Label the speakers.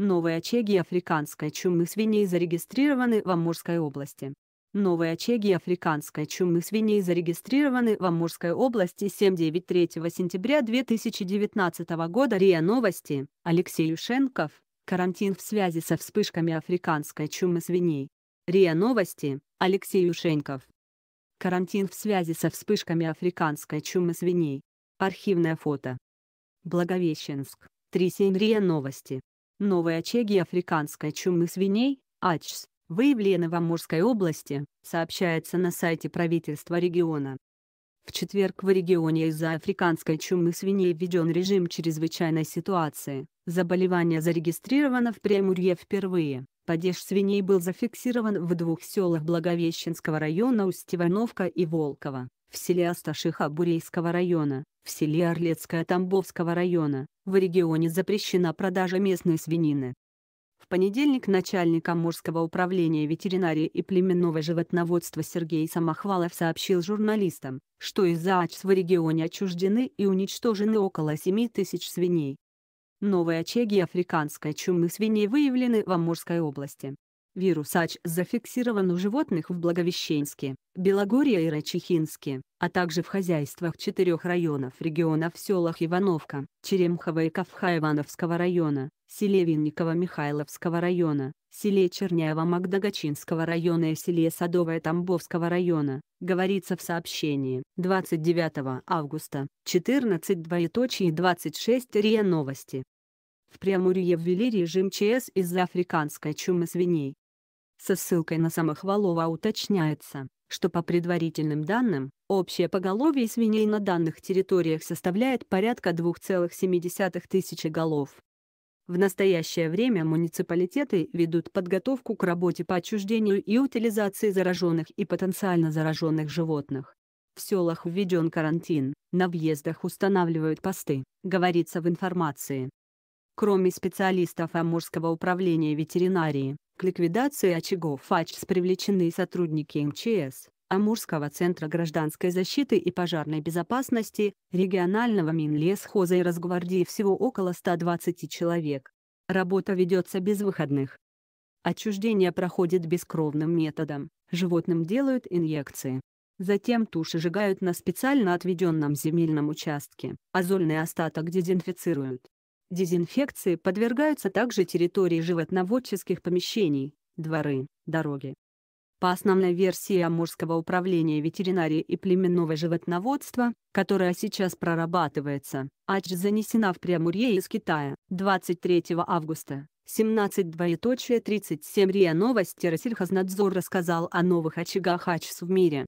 Speaker 1: Новые очаги африканской чумы свиней зарегистрированы в Амурской области. Новые очаги африканской чумы свиней зарегистрированы в Амурской области 7-9-3 сентября 2019 года. РИА Новости. Алексей Юшенков. Карантин в связи со вспышками африканской чумы свиней. РИА Новости. Алексей Юшенков. Карантин в связи со вспышками африканской чумы свиней. Архивное фото. Благовещенск. 3.7 РИА Новости. Новые очаги африканской чумы свиней, АЧС, выявлены в Амурской области, сообщается на сайте правительства региона. В четверг в регионе из-за африканской чумы свиней введен режим чрезвычайной ситуации. Заболевание зарегистрировано в Премурье впервые. Падеж свиней был зафиксирован в двух селах Благовещенского района Устивановка и Волкова, в селе Асташиха Бурейского района, в селе Орлецкое Тамбовского района, в регионе запрещена продажа местной свинины. В понедельник начальник Амурского управления ветеринарии и племенного животноводства Сергей Самохвалов сообщил журналистам, что из-за АЧС в регионе отчуждены и уничтожены около 7 тысяч свиней. Новые очаги африканской чумы свиней выявлены в Амурской области. Вирус АЧ зафиксирован у животных в Благовещенске, Белогорье и Рачихинске, а также в хозяйствах четырех районов региона в селах Ивановка, Черемхова и Кавха Ивановского района, селе Винникова Михайловского района, селе Черняева Магдагачинского района и селе Садовое Тамбовского района, говорится в сообщении. 29 августа, 14.2 26 РИА Новости. В Преамурье ввели режим ЧС из-за африканской чумы свиней. Со ссылкой на самохвалова а уточняется, что по предварительным данным, общее поголовье свиней на данных территориях составляет порядка 2,7 тысячи голов. В настоящее время муниципалитеты ведут подготовку к работе по отчуждению и утилизации зараженных и потенциально зараженных животных. В селах введен карантин, на въездах устанавливают посты, говорится в информации. Кроме специалистов Амурского управления ветеринарии, к ликвидации очагов ФАЧС привлечены сотрудники МЧС, Амурского центра гражданской защиты и пожарной безопасности, регионального Минлесхоза и Росгвардии всего около 120 человек. Работа ведется без выходных. Отчуждение проходит бескровным методом, животным делают инъекции. Затем туши сжигают на специально отведенном земельном участке, а зольный остаток дезинфицируют. Дезинфекции подвергаются также территории животноводческих помещений, дворы, дороги. По основной версии Амурского управления ветеринарии и племенного животноводства, которая сейчас прорабатывается, АЧ занесена в Преамурье из Китая 23 августа. 17.37 РИА Новости Россельхознадзор рассказал о новых очагах АЧС в мире.